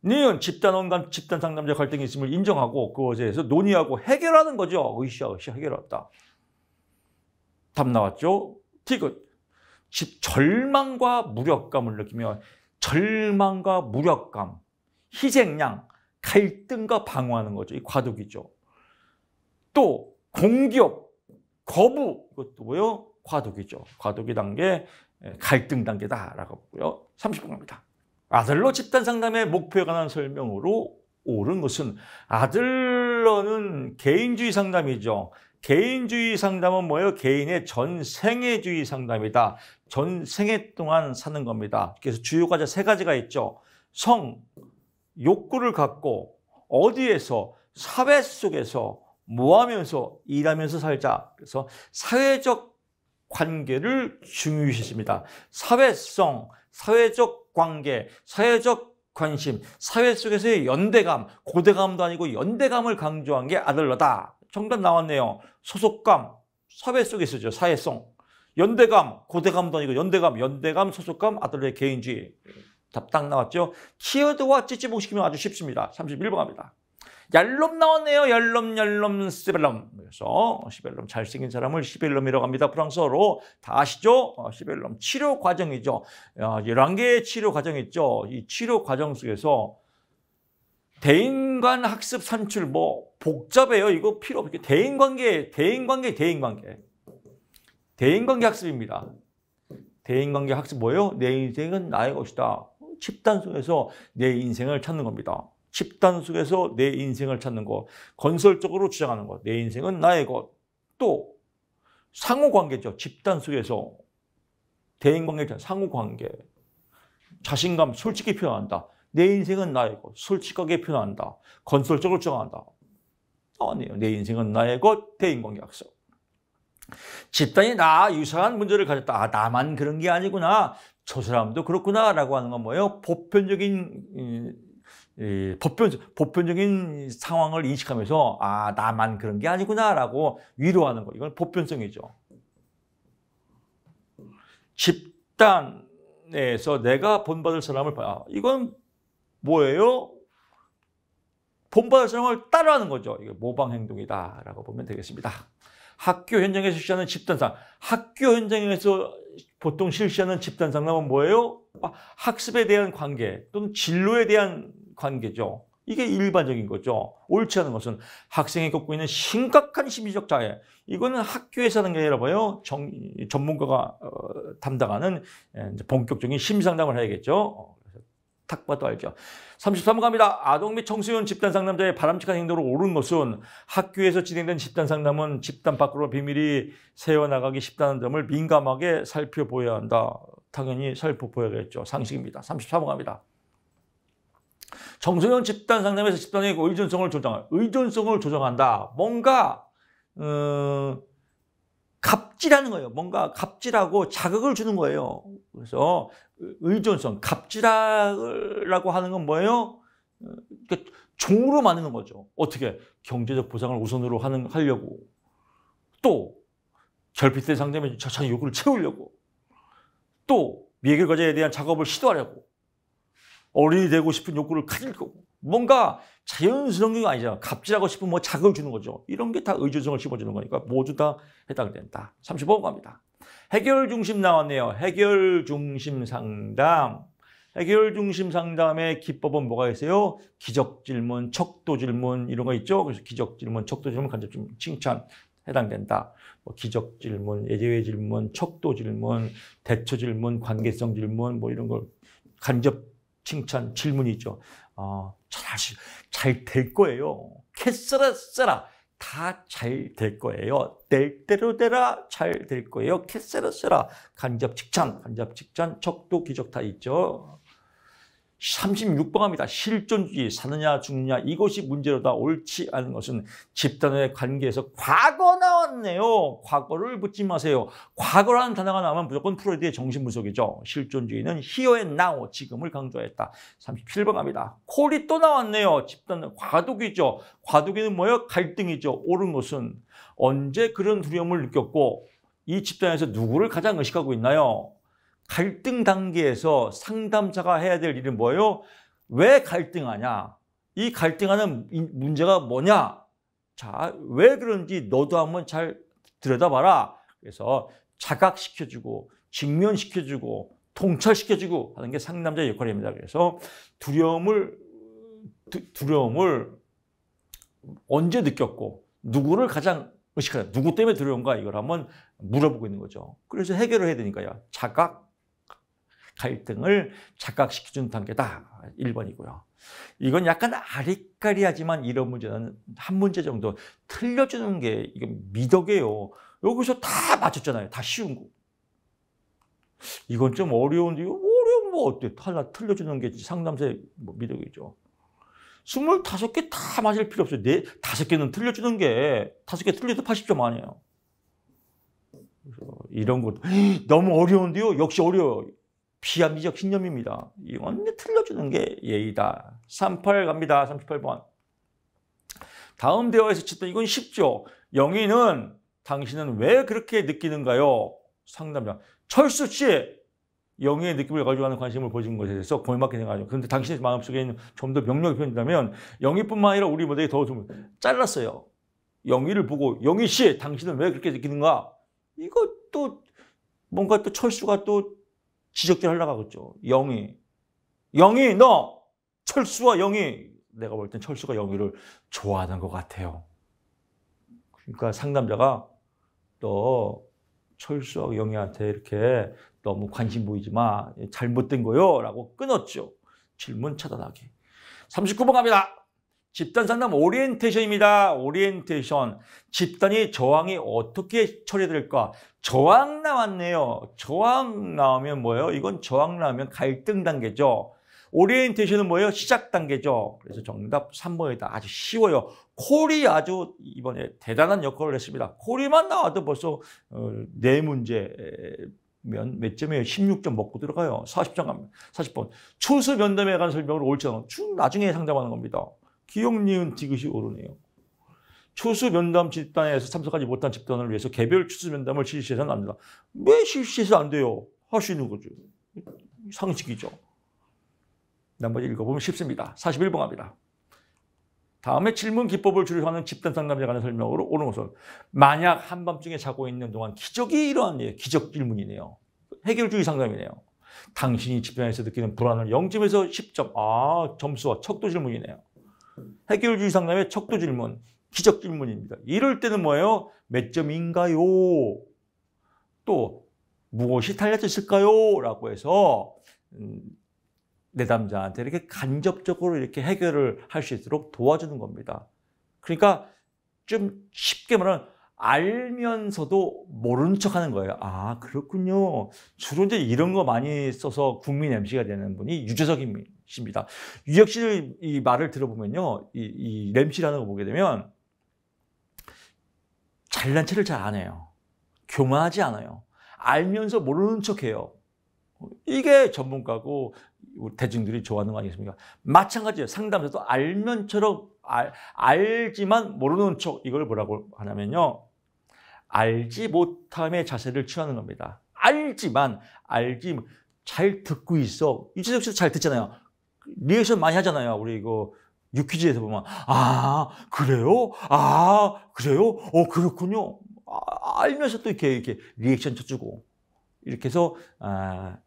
니은 집단원간 집단 상담자 갈등이 있음을 인정하고 그것에 서 논의하고 해결하는 거죠. 으쌰으쌰 해결했다. 답 나왔죠? 티귿즉 절망과 무력감을 느끼며 절망과 무력감, 희생양, 갈등과 방어하는 거죠. 이 과도기죠. 또공기 거부 이것도 뭐요? 과도기죠. 과도기 단계, 예, 갈등 단계다라고 보고요. 30분입니다. 아들로 집단 상담의 목표에 관한 설명으로 옳은 것은 아들러는 개인주의 상담이죠. 개인주의 상담은 뭐예요? 개인의 전생의주의 상담이다. 전생의 동안 사는 겁니다. 그래서 주요 과제 세 가지가 있죠. 성, 욕구를 갖고 어디에서 사회 속에서 뭐 하면서 일하면서 살자. 그래서 사회적 관계를 중요시했습니다 사회성, 사회적 관계, 사회적 관심, 사회 속에서의 연대감, 고대감도 아니고 연대감을 강조한 게 아들러다. 정답 나왔네요. 소속감, 사회 속에 쓰죠. 사회성. 연대감, 고대감도 아니고 연대감, 연대감, 소속감, 아들의 개인주의. 답딱 나왔죠. 키워드와 찌찌봉 시키면 아주 쉽습니다. 31번 갑니다. 얄롬 나왔네요. 얄롬, 얄롬, 시벨롬. 그래서 시벨롬 잘생긴 사람을 시벨롬이라고 합니다. 프랑스어로 다 아시죠? 어, 시벨롬 치료 과정이죠. 11개의 어, 치료 과정이 있죠. 이 치료 과정 속에서 대인관 학습 산출 뭐 복잡해요. 이거 필요 없게 대인관계, 대인관계, 대인관계. 대인관계 학습입니다. 대인관계 학습 뭐예요? 내 인생은 나의 것이다. 집단 속에서 내 인생을 찾는 겁니다. 집단 속에서 내 인생을 찾는 것. 건설적으로 주장하는 것. 내 인생은 나의 것. 또 상호관계죠. 집단 속에서 대인관계, 상호관계. 자신감 솔직히 표현한다. 내 인생은 나의 것. 솔직하게 표현한다. 건설적으로 정한다. 아니에요. 내 인생은 나의 것. 대인관 약속. 집단이 나 유사한 문제를 가졌다. 아, 나만 그런 게 아니구나. 저 사람도 그렇구나. 라고 하는 건 뭐예요? 보편적인, 이, 이, 보편, 보편적인 상황을 인식하면서, 아, 나만 그런 게 아니구나. 라고 위로하는 거. 이건 보편성이죠. 집단에서 내가 본받을 사람을 봐. 아, 이건 뭐예요? 본받을 사람을 따라하는 거죠. 이게 모방 행동이다라고 보면 되겠습니다. 학교 현장에서 실시하는 집단상. 학교 현장에서 보통 실시하는 집단상담은 뭐예요? 아, 학습에 대한 관계 또는 진로에 대한 관계죠. 이게 일반적인 거죠. 옳지 않은 것은 학생이 겪고 있는 심각한 심리적 장애. 이거는 학교에서 하는 게 아니라 봐요. 정, 전문가가 어, 담당하는 예, 본격적인 심상담을 해야겠죠. 탁 봐도 알죠. 33갑니다. 아동 및 청소년 집단 상담자의 바람직한 행동으로 옳은 것은 학교에서 진행된 집단 상담은 집단 밖으로 비밀이 새어나가기 쉽다는 점을 민감하게 살펴보아야 한다. 당연히 살펴보야겠죠. 상식입니다. 33갑니다. 청소년 집단 상담에서 집단의 의존성을 조정한, 의존성을 조정한다. 뭔가, 음, 갑질하는 거예요. 뭔가 갑질하고 자극을 주는 거예요. 그래서 의존성, 갑질하고 하는 건 뭐예요? 그러니까 종으로 만드는 거죠. 어떻게? 경제적 보상을 우선으로 하는, 하려고. 또, 절핍된 상대면 자기 욕구를 채우려고. 또, 미해결 과제에 대한 작업을 시도하려고. 어른이 되고 싶은 욕구를 가질 거고. 뭔가 자연스러운 게아니죠 갑질하고 싶은뭐 자극을 주는 거죠. 이런 게 다 의존성을 심어주는 거니까 모두 다 해당된다. 35번 갑니다. 해결 중심 나왔네요. 해결 중심 상담. 해결 중심 상담의 기법은 뭐가 있어요? 기적 질문, 척도 질문 이런 거 있죠. 그래서 기적 질문, 척도 질문, 간접 질문, 칭찬 해당된다. 뭐 기적 질문, 예제외 질문, 척도 질문, 대처 질문, 관계성 질문 뭐 이런 걸 간접 칭찬 질문이 죠 어, 잘될 거예요. 캐스라 쓰라 다 잘 될 거예요. 될 대로 되라 잘 될 거예요. 캐스라 쓰라 간접 직전, 간접 직전 적도 기적 다 있죠. 36번합니다. 실존주의, 사느냐 죽느냐 이것이 문제로다 옳지 않은 것은 집단의 관계에서 과거 나왔네요. 과거를 묻지 마세요. 과거라는 단어가 나오면 무조건 프로이드의 정신분석이죠. 실존주의는 히어 r 나 a 지금을 강조했다. 37번합니다. 콜이 또 나왔네요. 집단의 과도기죠. 과도기는 뭐예요? 갈등이죠. 옳은 것은 언제 그런 두려움을 느꼈고 이 집단에서 누구를 가장 의식하고 있나요? 갈등 단계에서 상담자가 해야 될 일은 뭐예요? 왜 갈등하냐? 이 갈등하는 문제가 뭐냐? 자, 왜 그런지 너도 한번 잘 들여다봐라. 그래서 자각시켜주고, 직면시켜주고, 통찰시켜주고 하는 게 상담자의 역할입니다. 그래서 두려움을, 두, 려움을 언제 느꼈고, 누구를 가장 의식하냐, 누구 때문에 두려운가 이걸 한번 물어보고 있는 거죠. 그래서 해결을 해야 되니까요. 자각, 갈등을 착각시켜준 단계다. 1번이고요. 이건 약간 아리까리하지만 이런 문제는 한 문제 정도 틀려주는 게 이건 미덕이에요. 여기서 다 맞췄잖아요. 다 쉬운 거. 이건 좀 어려운데 이거 어려운 뭐 어때? 하나 틀려주는 게 상담사의 뭐 미덕이죠. 25개 다 맞을 필요 없어요. 네, 5개는 틀려주는 게 5개 틀려도 80점 아니에요. 이런 것 너무 어려운데요. 역시 어려워요. 비합리적 신념입니다. 이건 틀려주는 게 예의다. 38 갑니다. 38번. 다음 대화에서 치던 이건 쉽죠. 영희는 당신은 왜 그렇게 느끼는가요? 상담자. 철수 씨! 영희의 느낌을 가지고 하는 관심을 보여준 것에 대해서 고맙게 생각하죠. 그런데 당신의 마음속에 있는 좀 더 명료하게 표현된다면 영희뿐만 아니라 우리 모델이 더좀 잘랐어요. 영희를 보고 영희 씨! 당신은 왜 그렇게 느끼는가? 이것도 뭔가 또 철수가 또 지적질 하려고 하겠죠. 영희. 영희, 너! 철수와 영희! 내가 볼 땐 철수가 영희를 좋아하는 것 같아요. 그러니까 상담자가 너철수와 영희한테 이렇게 너무 관심 보이지 마. 잘못된 거요. 라고 끊었죠. 질문 차단하기. 39번 갑니다. 집단 상담 오리엔테이션입니다. 오리엔테이션. 집단이 저항이 어떻게 처리될까? 저항 나왔네요. 저항 나오면 뭐예요? 이건 저항 나오면 갈등 단계죠. 오리엔테이션은 뭐예요? 시작 단계죠. 그래서 정답 3번이다. 아주 쉬워요. 콜이 아주 이번에 대단한 역할을 했습니다. 콜이만 나와도 벌써 어, 네 문제 면, 몇 점이에요? 16점 먹고 들어가요. 40점 갑니다. 40번. 초수 면담에 관한 설명을 올지 않아. 나중에 상담하는 겁니다. 기억니은 디귿이 오르네요. 추수 면담 집단에서 참석하지 못한 집단을 위해서 개별 추수 면담을 실시해서는 안 된다. 왜 실시해서 안 돼요? 할수 있는 거죠. 상식이죠. 나머지 읽어보면 쉽습니다. 41번 합니다. 다음에 질문 기법을 주류하는 집단 상담에 관한 설명으로 오는 것은 만약 한밤중에 자고 있는 동안 기적이 일어난 예, 기적 질문이네요. 해결주의 상담이네요. 당신이 집단에서 느끼는 불안을 0점에서 10점. 아, 점수와 척도 질문이네요. 해결주의 상담의 척도 질문, 기적 질문입니다. 이럴 때는 뭐예요? 몇 점인가요? 또 무엇이 달라졌을까요? 라고 해서 음, 내담자한테 이렇게 간접적으로 이렇게 해결을 할 수 있도록 도와주는 겁니다. 그러니까 좀 쉽게 말하면 알면서도 모르는 척 하는 거예요. 아, 그렇군요. 주로 이제 이런 거 많이 써서 국민 MC가 되는 분이 유재석입니다. 유혁 씨를 이 말을 들어보면요. 이, 이 램씨라는 거 보게 되면 잘난 체를 잘 안 해요. 교만하지 않아요. 알면서 모르는 척 해요. 이게 전문가고 대중들이 좋아하는 거 아니겠습니까? 마찬가지예요. 상담에서도 알면처럼 알, 알지만 모르는 척 이걸 뭐라고 하냐면요. 알지 못함의 자세를 취하는 겁니다. 알지만 알지 잘 듣고 있어. 유재석 씨도 잘 듣잖아요. 리액션 많이 하잖아요. 우리 이거 유퀴즈에서 보면 아 그래요? 아 그래요? 어 그렇군요. 아, 알면서 또 이렇게 이렇게 리액션 쳐주고 이렇게 해서 아,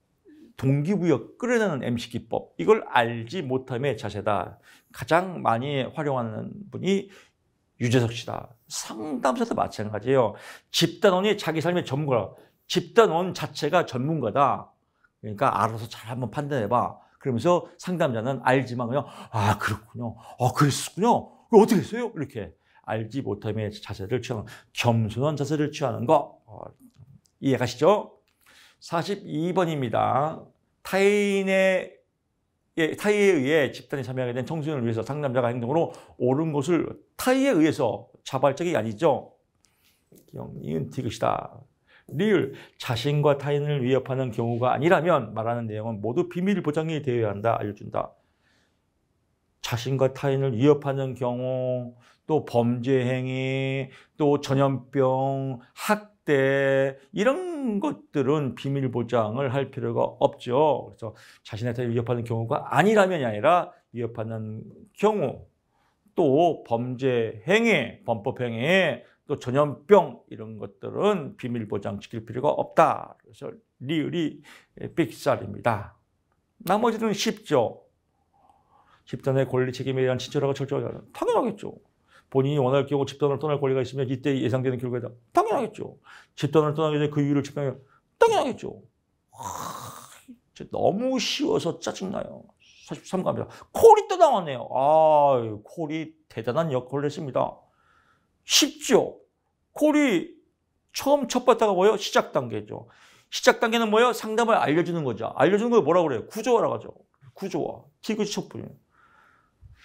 동기부여 끌어내는 MC 기법 이걸 알지 못함의 자세다. 가장 많이 활용하는 분이 유재석 씨다. 상담사도 마찬가지예요. 집단원이 자기 삶의 전문가. 집단원 자체가 전문가다. 그러니까 알아서 잘 한번 판단해봐. 그러면서 상담자는 알지만 그냥 아 그렇군요. 아 그랬군요. 었 그럼 어떻게 했어요? 이렇게 알지 못함의 자세를 취하는 겸손한 자세를 취하는 거 어, 이해가시죠? 42번입니다. 타인의 예, 타의에 의해 집단에 참여하게 된 청소년을 위해서 상남자가 행동으로 옳은 것을 타의에 의해서 자발적이 아니죠. 이은 디귿이다. 리을 자신과 타인을 위협하는 경우가 아니라면 말하는 내용은 모두 비밀 보장이 되어야 한다. 알려준다. 자신과 타인을 위협하는 경우, 또 범죄 행위, 또 전염병, 학때 이런 것들은 비밀 보장을 할 필요가 없죠. 그래서 자신한테 위협하는 경우가 아니라면이 아니라 위협하는 경우 또 범죄 행위, 범법 행위, 또 전염병 이런 것들은 비밀 보장 지킬 필요가 없다. 그래서 리을이 삑살입니다. 나머지는 쉽죠. 집단의 권리 책임에 대한 친절하고 철저하게 당연하겠죠. 본인이 원할 경우 집단을 떠날 권리가 있으면 이때 예상되는 결과다. 이 당연하겠죠. 집단을 떠나게 되면 그 이유를 집행해. 당연하겠죠. 하, 너무 쉬워서 짜증나요. 4 3가입니다 콜이 또 나왔네요. 아, 콜이 대단한 역할을 했습니다. 쉽죠. 콜이 처음 첫바다가 뭐예요? 시작 단계죠. 시작 단계는 뭐예요? 상담을 알려주는 거죠. 알려주는 걸 뭐라 그래요? 구조화라고 하죠. 구조화. 티그치 첩분이에요.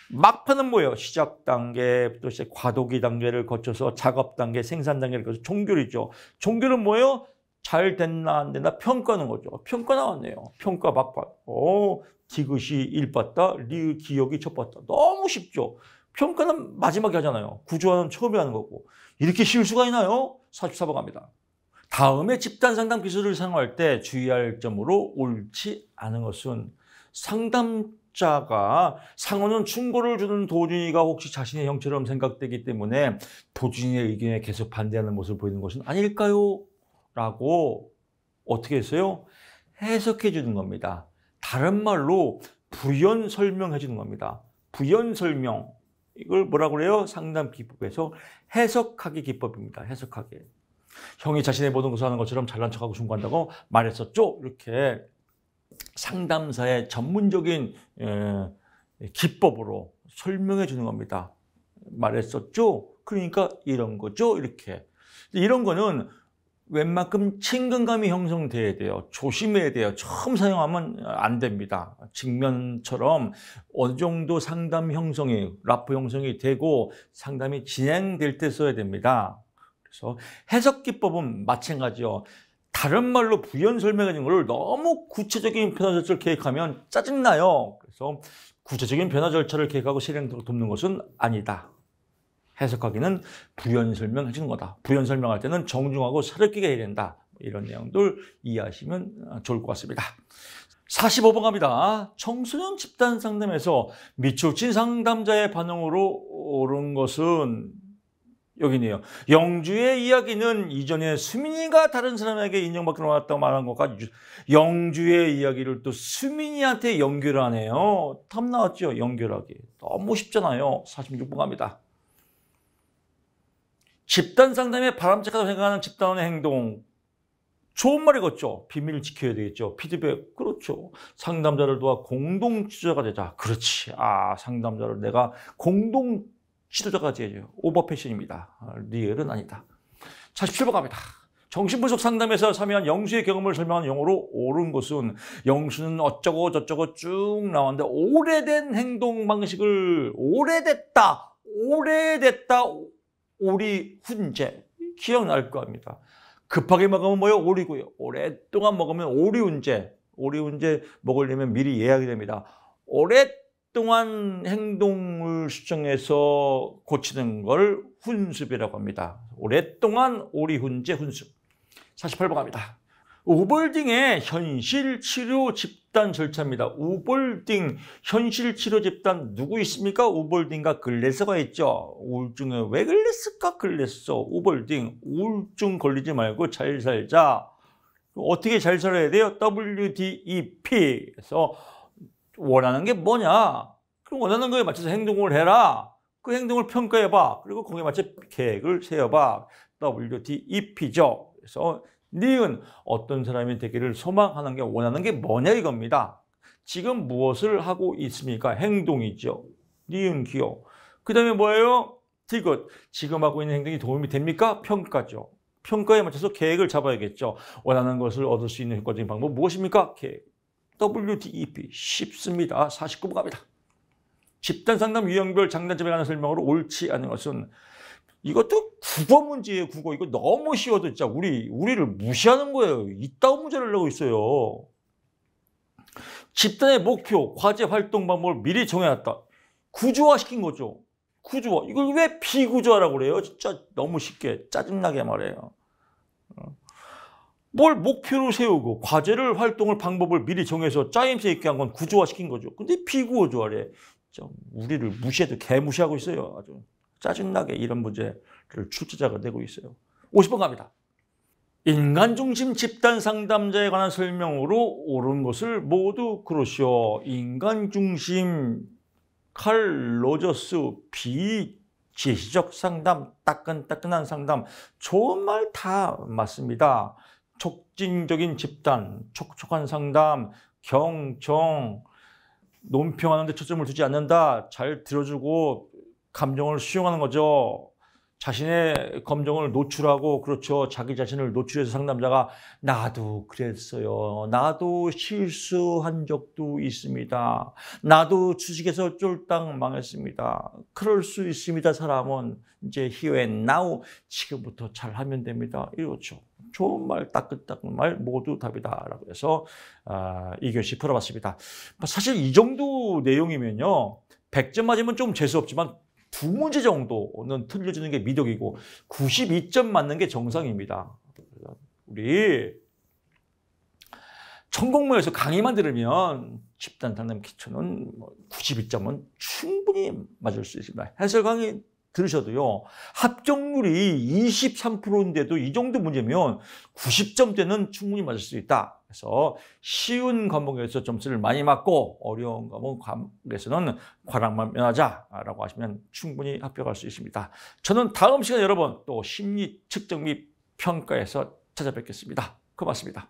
막판은 뭐예요? 시작 단계부터 시작 과도기 단계를 거쳐서 작업 단계, 생산 단계를 거쳐서 종결이죠. 종결은 뭐예요? 잘 됐나 안 됐나 평가하는 거죠. 평가 나왔네요. 평가 막판. 오, 디귿이 일봤다 리, 기억이 첫봤다 너무 쉽죠. 평가는 마지막에 하잖아요. 구조화는 처음에 하는 거고. 이렇게 실수가 있나요? 44번 갑니다. 다음에 집단 상담 기술을 사용할 때 주의할 점으로 옳지 않은 것은 상담 자가 상호는 충고를 주는 도준이가 혹시 자신의 형처럼 생각되기 때문에 도준이의 의견에 계속 반대하는 모습을 보이는 것은 아닐까요? 라고 어떻게 했어요? 해석해 주는 겁니다. 다른 말로 부연 설명해 주는 겁니다. 부연 설명. 이걸 뭐라고 그래요? 상담 기법에서 해석하기 기법입니다. 해석하기. 형이 자신의 모든 것을 하는 것처럼 잘난 척하고 충고한다고 말했었죠? 이렇게 상담사의 전문적인 기법으로 설명해 주는 겁니다. 말했었죠? 그러니까 이런 거죠? 이렇게. 이런 거는 웬만큼 친근감이 형성돼야 돼요. 조심해야 돼요. 처음 사용하면 안 됩니다. 직면처럼 어느 정도 상담 형성이, 라프 형성이 되고 상담이 진행될 때 써야 됩니다. 그래서 해석기법은 마찬가지요. 다른 말로 부연 설명해 준걸 너무 구체적인 변화 절차를 계획하면 짜증나요. 그래서 구체적인 변화 절차를 계획하고 실행도록 돕는 것은 아니다. 해석하기는 부연 설명해 주는 거다. 부연 설명할 때는 정중하고 사렵게 해야 된다. 이런 내용들 이해하시면 아, 좋을 것 같습니다. 45번 갑니다. 청소년 집단 상담에서 미출친 상담자의 반응으로 오른 것은 여기네요. 영주의 이야기는 이전에 수민이가 다른 사람에게 인정받기 나왔다고 말한 것과 영주의 이야기를 또 수민이한테 연결하네요. 탐나왔죠? 연결하기. 너무 쉽잖아요. 46번 갑니다. 집단 상담에 바람직하다고 생각하는 집단의 행동. 좋은 말이겠죠. 비밀을 지켜야 되겠죠. 피드백. 그렇죠. 상담자를 도와 공동 취자가 되자. 그렇지. 아, 상담자를 내가 공동 지도자까지 해줘요. 오버패션입니다. 아, 리얼은 아니다. 47번 갑니다. 정신분석 상담에서 참여한 영수의 경험을 설명한 용어로 옳은 것은 영수는 어쩌고 저쩌고 쭉 나왔는데 오래된 행동 방식을 오래됐다, 오래됐다, 오리 훈제 기억날 거합니다 급하게 먹으면 뭐요? 오리고요. 오랫동안 먹으면 오리훈제오리훈제 먹으려면 미리 예약이 됩니다. 오랫 동안 행동을 수정해서 고치는 걸 훈습이라고 합니다. 오랫동안 오리훈제 훈습. 48번 갑니다. 우볼딩의 현실치료 집단 절차입니다. 우볼딩 현실치료 집단 누구 있습니까? 우볼딩과 글래스가 있죠. 우울증에 왜글래스가글래스 우볼딩 우울증 걸리지 말고 잘 살자. 어떻게 잘 살아야 돼요? WDEP 에서 원하는 게 뭐냐? 그럼 원하는 거에 맞춰서 행동을 해라. 그 행동을 평가해봐. 그리고 거기에 맞춰 계획을 세워봐. WDEP죠. 그래서 니은 어떤 사람이 되기를 소망하는 게 원하는 게 뭐냐 이겁니다. 지금 무엇을 하고 있습니까? 행동이죠. 니은 기호. 그 다음에 뭐예요? 디귿. 지금 하고 있는 행동이 도움이 됩니까? 평가죠. 평가에 맞춰서 계획을 잡아야겠죠. 원하는 것을 얻을 수 있는 효과적인 방법 무엇입니까? 계획. WDEP 쉽습니다. 4 9번 갑니다. 집단상담 유형별 장단점에 관한 설명으로 옳지 않은 것은 이것도 국어 문제예요, 국어. 이거 너무 쉬워도 진짜 우리, 우리를 무시하는 거예요. 이따운 문제를 내고 있어요. 집단의 목표, 과제 활동 방법을 미리 정해놨다. 구조화 시킨 거죠. 구조화. 이걸 왜 비구조화라고 그래요? 진짜 너무 쉽게 짜증나게 말해요. 어. 뭘 목표로 세우고 과제를 활동을 방법을 미리 정해서 짜임새 있게 한 건 구조화시킨 거죠. 근데 비구조화래. 좀 우리를 무시해도 개무시하고 있어요. 아주 짜증나게 이런 문제를 출제자가 내고 있어요. 50번 갑니다. 인간 중심 집단 상담자에 관한 설명으로 옳은 것을 모두 그러시오. 인간 중심 칼 로저스 비 지시적 상담, 따끈따끈한 상담, 좋은 말 다 맞습니다. 촉진적인 집단, 촉촉한 상담, 경청, 논평하는 데 초점을 두지 않는다. 잘 들어주고 감정을 수용하는 거죠. 자신의 감정을 노출하고 그렇죠. 자기 자신을 노출해서 상담자가 나도 그랬어요. 나도 실수한 적도 있습니다. 나도 주식에서 쫄딱 망했습니다. 그럴 수 있습니다. 사람은 이제 here and now 지금부터 잘하면 됩니다. 이렇죠. 좋은 말, 따끈따끈 말 모두 답이다라고 해서 아, 이교시 풀어봤습니다. 사실 이 정도 내용이면요. 100점 맞으면 좀 재수 없지만 두 문제 정도는 틀려지는 게 미덕이고 92점 맞는 게 정상입니다. 우리 천공모에서 강의만 들으면 집단 단남 기초는 92점은 뭐 충분히 맞을 수 있습니다. 해설 강의 들으셔도요. 합정률이 23%인데도 이 정도 문제면 90점대는 충분히 맞을 수 있다. 그래서 쉬운 과목에서 점수를 많이 맞고 어려운 과목에서는 과락만 면하자라고 하시면 충분히 합격할 수 있습니다. 저는 다음 시간에 여러분 또 심리 측정 및 평가에서 찾아뵙겠습니다. 고맙습니다.